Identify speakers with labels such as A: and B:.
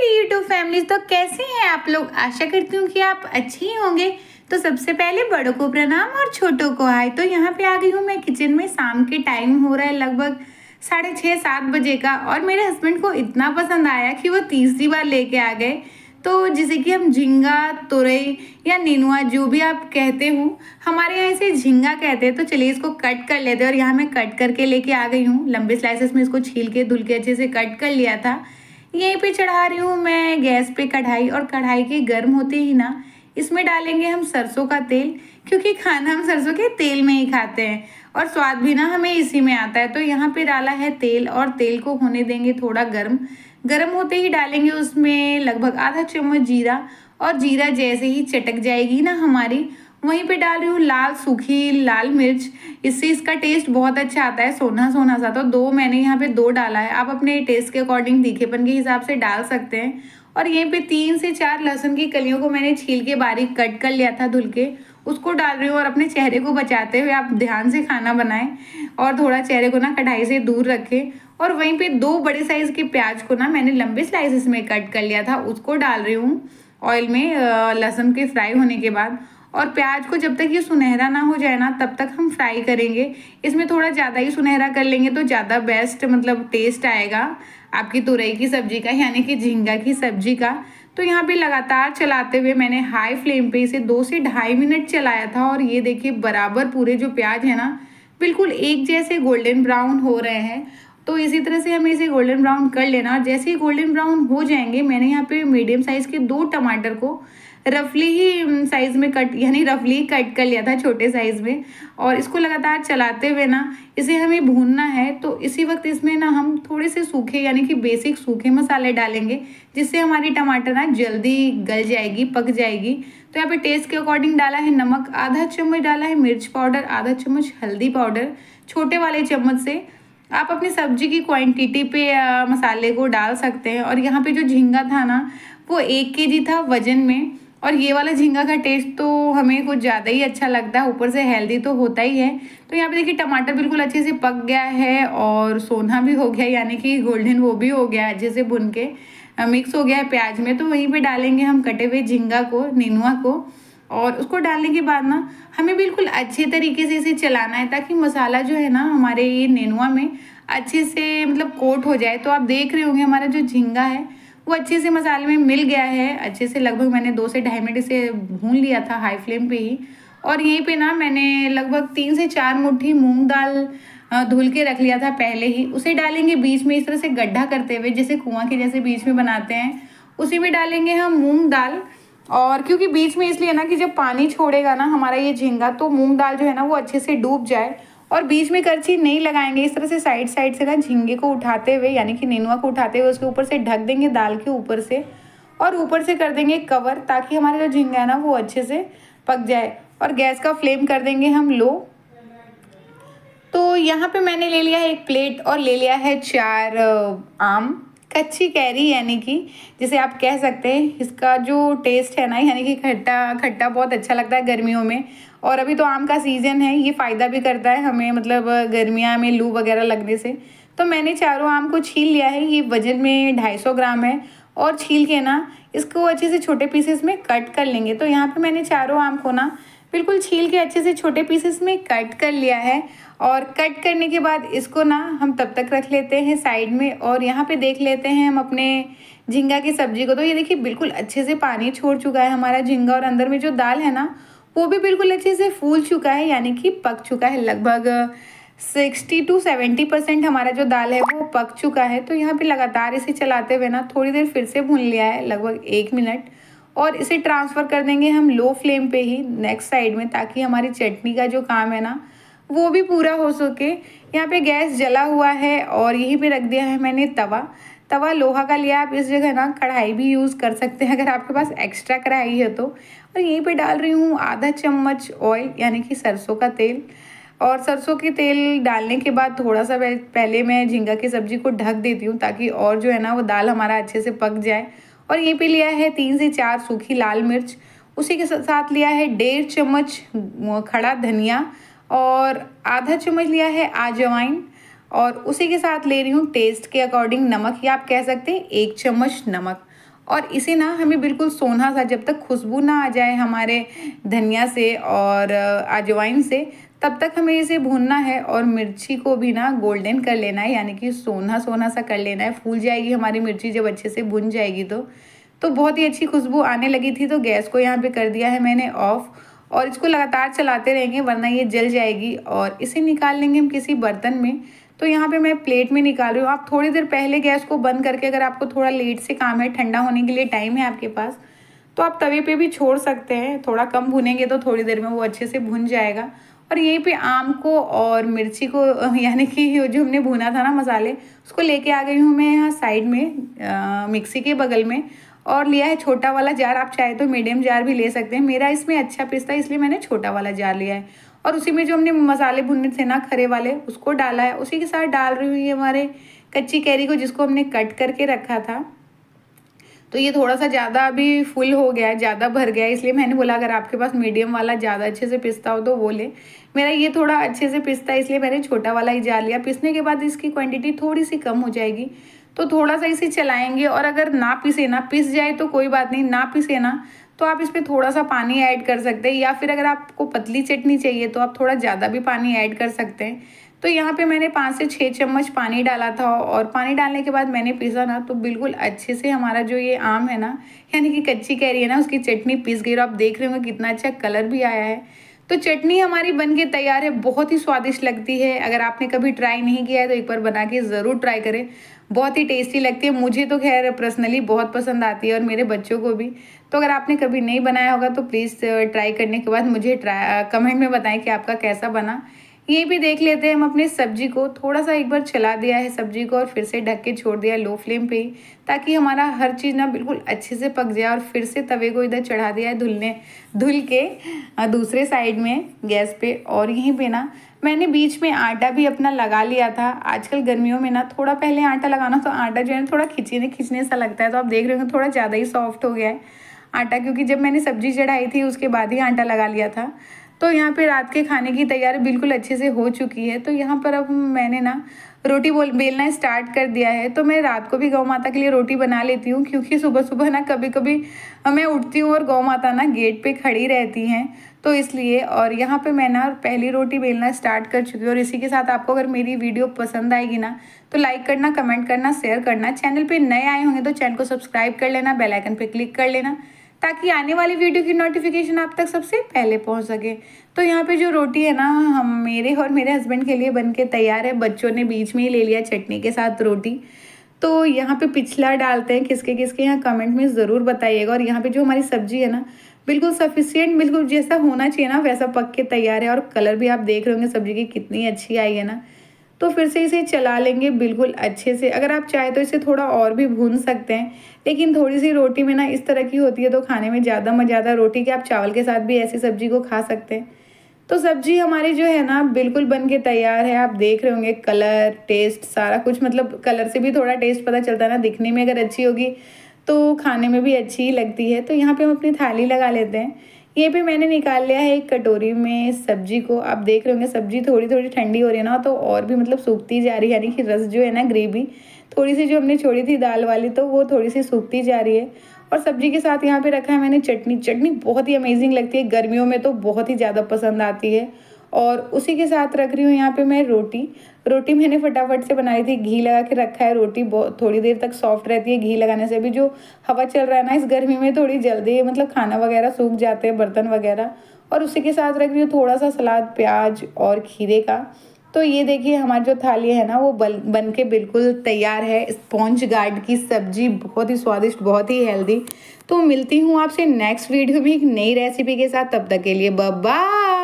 A: मेरी YouTube family तो कैसे हैं आप लोग आशा करती हूँ कि आप अच्छे ही होंगे तो सबसे पहले बड़ों को प्रणाम और छोटों को आए तो यहाँ पे आ गई हूँ मैं किचन में शाम के टाइम हो रहा है लगभग साढ़े छः सात बजे का और मेरे हस्बैंड को इतना पसंद आया कि वो तीसरी बार लेके आ गए तो जैसे कि हम झींगा तुरई या नीनुआ जो भी आप कहते हो हमारे यहाँ इसे झींगा कहते हैं तो चलिए इसको कट कर लेते हैं और यहाँ मैं कट करके लेके आ गई हूँ लंबे स्लाइसेस में इसको छील के धुल के अच्छे से कट कर लिया था यहीं पे चढ़ा रही हूँ मैं गैस पे कढ़ाई और कढ़ाई के गर्म होते ही ना इसमें डालेंगे हम सरसों का तेल क्योंकि खाना हम सरसों के तेल में ही खाते हैं और स्वाद भी ना हमें इसी में आता है तो यहाँ पे डाला है तेल और तेल को होने देंगे थोड़ा गर्म गर्म होते ही डालेंगे उसमें लगभग आधा चम्मच जीरा और जीरा जैसे ही चटक जाएगी ना हमारी वहीं पे डाल रही हूँ लाल सूखी लाल मिर्च इससे इसका टेस्ट बहुत अच्छा आता है सोना सोना सा तो दो मैंने यहाँ पे दो डाला है आप अपने टेस्ट के अकॉर्डिंग तीखेपन के हिसाब से डाल सकते हैं और यहीं पे तीन से चार लहसुन की कलियों को मैंने छील के बारीक कट कर लिया था धुल के उसको डाल रही हूँ और अपने चेहरे को बचाते हुए आप ध्यान से खाना बनाएं और थोड़ा चेहरे को ना कढ़ाई से दूर रखें और वहीं पे दो बड़े साइज़ के प्याज को ना मैंने लंबे स्लाइसिस में कट कर लिया था उसको डाल रही हूँ ऑयल में लहसुन के फ्राई होने के बाद और प्याज को जब तक ये सुनहरा ना हो जाए ना तब तक हम फ्राई करेंगे इसमें थोड़ा ज़्यादा ही सुनहरा कर लेंगे तो ज़्यादा बेस्ट मतलब टेस्ट आएगा आपकी तुरई की सब्जी का यानी कि झींगा की सब्जी का तो यहाँ पे लगातार चलाते हुए मैंने हाई फ्लेम पे इसे दो से ढाई मिनट चलाया था और ये देखिए बराबर पूरे जो प्याज है ना बिल्कुल एक जैसे गोल्डन ब्राउन हो रहे हैं तो इसी तरह से हमें इसे गोल्डन ब्राउन कर लेना और जैसे ही गोल्डन ब्राउन हो जाएंगे मैंने यहाँ पे मीडियम साइज़ के दो टमाटर को रफली ही साइज़ में कट यानी रफली कट कर लिया था छोटे साइज़ में और इसको लगातार चलाते हुए ना इसे हमें भूनना है तो इसी वक्त इसमें ना हम थोड़े से सूखे यानी कि बेसिक सूखे मसाले डालेंगे जिससे हमारी टमाटर ना जल्दी गल जाएगी पक जाएगी तो यहाँ पे टेस्ट के अकॉर्डिंग डाला है नमक आधा चम्मच डाला है मिर्च पाउडर आधा चम्मच हल्दी पाउडर छोटे वाले चम्मच से आप अपनी सब्जी की क्वांटिटी पे आ, मसाले को डाल सकते हैं और यहाँ पे जो झींगा था ना वो एक के जी था वजन में और ये वाला झींगा का टेस्ट तो हमें कुछ ज़्यादा ही अच्छा लगता है ऊपर से हेल्दी तो होता ही है तो यहाँ पे देखिए टमाटर बिल्कुल अच्छे से पक गया है और सोना भी हो गया यानी कि गोल्डन वो भी हो गया अच्छे से भुन के मिक्स हो गया है प्याज में तो वहीं पे डालेंगे हम कटे हुए झींगा को नीनुआ को और उसको डालने के बाद ना हमें बिल्कुल अच्छे तरीके से इसे चलाना है ताकि मसाला जो है ना हमारे ये नेनुआ में अच्छे से मतलब कोट हो जाए तो आप देख रहे होंगे हमारा जो झींगा है वो अच्छे से मसाले में मिल गया है अच्छे से लगभग मैंने दो से ढाई मिनट इसे भून लिया था हाई फ्लेम पे ही और यहीं पे ना मैंने लगभग तीन से चार मुट्ठी मूंग दाल धुल के रख लिया था पहले ही उसे डालेंगे बीच में इस तरह से गड्ढा करते हुए जैसे कुआं के जैसे बीच में बनाते हैं उसी में डालेंगे हम मूंग दाल और क्योंकि बीच में इसलिए ना कि जब पानी छोड़ेगा ना हमारा ये झींगा तो मूंग दाल जो है ना वो अच्छे से डूब जाए और बीच में करछी नहीं लगाएंगे इस तरह से साइड साइड से ना झींगे को उठाते हुए यानी कि नेनुआ को उठाते हुए उसके ऊपर से ढक देंगे दाल के ऊपर से और ऊपर से कर देंगे कवर ताकि हमारा जो झींगा है ना वो अच्छे से पक जाए और गैस का फ्लेम कर देंगे हम लो तो यहाँ पे मैंने ले लिया है एक प्लेट और ले लिया है चार आम कच्ची कैरी यानी कि जिसे आप कह सकते हैं इसका जो टेस्ट है ना यानी कि खट्टा खट्टा बहुत अच्छा लगता है गर्मियों में और अभी तो आम का सीज़न है ये फ़ायदा भी करता है हमें मतलब गर्मियाँ में लू वगैरह लगने से तो मैंने चारों आम को छील लिया है ये वजन में ढाई सौ ग्राम है और छील के ना इसको अच्छे से छोटे पीसेस में कट कर लेंगे तो यहाँ पर मैंने चारों आम को ना बिल्कुल छील के अच्छे से छोटे पीसेस में कट कर लिया है और कट करने के बाद इसको ना हम तब तक रख लेते हैं साइड में और यहाँ पे देख लेते हैं हम अपने झींगा की सब्जी को तो ये देखिए बिल्कुल अच्छे से पानी छोड़ चुका है हमारा झींगा और अंदर में जो दाल है ना वो भी बिल्कुल अच्छे से फूल चुका है यानी कि पक चुका है लगभग सिक्सटी टू सेवेंटी परसेंट हमारा जो दाल है वो पक चुका है तो यहाँ पे लगातार इसे चलाते हुए ना थोड़ी देर फिर से भून लिया है लगभग एक मिनट और इसे ट्रांसफ़र कर देंगे हम लो फ्लेम पे ही नेक्स्ट साइड में ताकि हमारी चटनी का जो काम है ना वो भी पूरा हो सके यहाँ पे गैस जला हुआ है और यहीं पे रख दिया है मैंने तवा तवा लोहा का लिया आप इस जगह ना कढ़ाई भी यूज़ कर सकते हैं अगर आपके पास एक्स्ट्रा कढ़ाई है तो और यहीं पे डाल रही हूँ आधा चम्मच ऑयल यानी कि सरसों का तेल और सरसों के तेल डालने के बाद थोड़ा सा पहले मैं झींगा की सब्ज़ी को ढक देती हूँ ताकि और जो है ना वो दाल हमारा अच्छे से पक जाए और ये पे लिया है तीन से चार सूखी लाल मिर्च उसी के साथ लिया है डेढ़ चम्मच खड़ा धनिया और आधा चम्मच लिया है आजवाइन और उसी के साथ ले रही हूँ टेस्ट के अकॉर्डिंग नमक या आप कह सकते हैं एक चम्मच नमक और इसे ना हमें बिल्कुल सोना सा जब तक खुशबू ना आ जाए हमारे धनिया से और अजवाइन से तब तक हमें इसे भूनना है और मिर्ची को भी ना गोल्डन कर लेना है यानी कि सोना सोना सा कर लेना है फूल जाएगी हमारी मिर्ची जब अच्छे से भुन जाएगी तो तो बहुत ही अच्छी खुशबू आने लगी थी तो गैस को यहाँ पे कर दिया है मैंने ऑफ़ और इसको लगातार चलाते रहेंगे वरना ये जल जाएगी और इसे निकाल लेंगे हम किसी बर्तन में तो यहाँ पे मैं प्लेट में निकाल रही हूँ आप थोड़ी देर पहले गैस को बंद करके अगर आपको थोड़ा लेट से काम है ठंडा होने के लिए टाइम है आपके पास तो आप तवे पे भी छोड़ सकते हैं थोड़ा कम भुनेंगे तो थोड़ी देर में वो अच्छे से भुन जाएगा और यहीं पे आम को और मिर्ची को यानी कि जो हमने भुना था ना मसाले उसको लेके आ गई हूँ मैं यहाँ साइड में मिक्सी के बगल में और लिया है छोटा वाला जार आप चाहे तो मीडियम जार भी ले सकते हैं मेरा इसमें अच्छा पिस्ता है इसलिए मैंने छोटा वाला जार लिया है और उसी में जो हमने मसाले भुने थे ना खरे वाले उसको डाला है उसी के साथ डाल रही हूँ ये हमारे कच्ची कैरी को जिसको हमने कट करके रखा था तो ये थोड़ा सा ज़्यादा अभी फुल हो गया है ज़्यादा भर गया है इसलिए मैंने बोला अगर आपके पास मीडियम वाला ज़्यादा अच्छे से पिसता हो तो वो ले मेरा ये थोड़ा अच्छे से पिसता है इसलिए मैंने छोटा वाला ही जा लिया पिसने के बाद इसकी क्वान्टिटी थोड़ी सी कम हो जाएगी तो थोड़ा सा इसे चलाएँगे और अगर ना पिसे ना पिस जाए तो कोई बात नहीं ना पिसे ना तो आप इसमें थोड़ा सा पानी ऐड कर सकते हैं या फिर अगर आपको पतली चटनी चाहिए तो आप थोड़ा ज़्यादा भी पानी ऐड कर सकते हैं तो यहाँ पे मैंने पाँच से छः चम्मच पानी डाला था और पानी डालने के बाद मैंने पिसा ना तो बिल्कुल अच्छे से हमारा जो ये आम है ना यानी कि कच्ची कैरी है ना उसकी चटनी पीस गई और आप देख रहे होंगे कितना अच्छा कलर भी आया है तो चटनी हमारी बन के तैयार है बहुत ही स्वादिष्ट लगती है अगर आपने कभी ट्राई नहीं किया है तो एक बार बना के ज़रूर ट्राई करें बहुत ही टेस्टी लगती है मुझे तो खैर पर्सनली बहुत पसंद आती है और मेरे बच्चों को भी तो अगर आपने कभी नहीं बनाया होगा तो प्लीज़ ट्राई करने के बाद मुझे ट्राई कमेंट में बताएं कि आपका कैसा बना ये भी देख लेते हैं हम अपने सब्जी को थोड़ा सा एक बार चला दिया है सब्जी को और फिर से ढक के छोड़ दिया लो फ्लेम पे ताकि हमारा हर चीज़ ना बिल्कुल अच्छे से पक जाए और फिर से तवे को इधर चढ़ा दिया है धुलने धुल के दूसरे साइड में गैस पे और यहीं पे ना मैंने बीच में आटा भी अपना लगा लिया था आजकल गर्मियों में ना थोड़ा पहले आटा लगाना तो आटा जो है ना थोड़ा खिंचने खिंचने सा लगता है तो आप देख रहे हो थोड़ा ज़्यादा ही सॉफ्ट हो गया है आटा क्योंकि जब मैंने सब्जी चढ़ाई थी उसके बाद ही आटा लगा लिया था तो यहाँ पे रात के खाने की तैयारी बिल्कुल अच्छे से हो चुकी है तो यहाँ पर अब मैंने ना रोटी बोल बेलना स्टार्ट कर दिया है तो मैं रात को भी गौ माता के लिए रोटी बना लेती हूँ क्योंकि सुबह सुबह ना कभी कभी मैं उठती हूँ और गौ माता ना गेट पे खड़ी रहती हैं तो इसलिए और यहाँ पे मैं ना पहली रोटी बेलना स्टार्ट कर चुकी हूँ और इसी के साथ आपको अगर मेरी वीडियो पसंद आएगी ना तो लाइक करना कमेंट करना शेयर करना चैनल पर नए आए होंगे तो चैनल को सब्सक्राइब कर लेना बेलाइकन पर क्लिक कर लेना ताकि आने वाली वीडियो की नोटिफिकेशन आप तक सबसे पहले पहुंच सके तो यहाँ पे जो रोटी है ना हम मेरे और मेरे हस्बैंड के लिए बन के तैयार है बच्चों ने बीच में ही ले लिया चटनी के साथ रोटी तो यहाँ पे पिछला डालते हैं किसके किसके यहाँ कमेंट में ज़रूर बताइएगा और यहाँ पे जो हमारी सब्जी है ना बिल्कुल सफिशियंट बिल्कुल जैसा होना चाहिए ना वैसा पक के तैयार है और कलर भी आप देख रहे होंगे सब्जी की कितनी अच्छी आई है ना तो फिर से इसे चला लेंगे बिल्कुल अच्छे से अगर आप चाहें तो इसे थोड़ा और भी भून सकते हैं लेकिन थोड़ी सी रोटी में ना इस तरह की होती है तो खाने में ज़्यादा मज़ा रोटी के आप चावल के साथ भी ऐसी सब्जी को खा सकते हैं तो सब्जी हमारी जो है ना बिल्कुल बन के तैयार है आप देख रहे होंगे कलर टेस्ट सारा कुछ मतलब कलर से भी थोड़ा टेस्ट पता चलता है ना दिखने में अगर अच्छी होगी तो खाने में भी अच्छी ही लगती है तो यहाँ पे हम अपनी थाली लगा लेते हैं ये भी मैंने निकाल लिया है एक कटोरी में सब्जी को आप देख रहे होंगे सब्जी थोड़ी थोड़ी ठंडी हो रही है ना तो और भी मतलब सूखती जा रही है यानी कि रस जो है ना ग्रेवी थोड़ी सी जो हमने छोड़ी थी दाल वाली तो वो थोड़ी सी सूखती जा रही है और सब्जी के साथ यहाँ पे रखा है मैंने चटनी चटनी बहुत ही अमेजिंग लगती है गर्मियों में तो बहुत ही ज़्यादा पसंद आती है और उसी के साथ रख रही हूँ यहाँ पे मैं रोटी रोटी मैंने फटाफट से बनाई थी घी लगा के रखा है रोटी बहुत थोड़ी देर तक सॉफ्ट रहती है घी लगाने से भी जो हवा चल रहा है ना इस गर्मी में थोड़ी जल्दी मतलब खाना वगैरह सूख जाते हैं बर्तन वगैरह और उसी के साथ रख रही हूँ थोड़ा सा सलाद प्याज और खीरे का तो ये देखिए हमारी जो थाली है ना वो बल बन के बिल्कुल तैयार है स्पॉन्ज गार्ड की सब्जी बहुत ही स्वादिष्ट बहुत ही हेल्दी तो मिलती हूँ आपसे नेक्स्ट वीडियो में एक नई रेसिपी के साथ तब तक के लिए बाय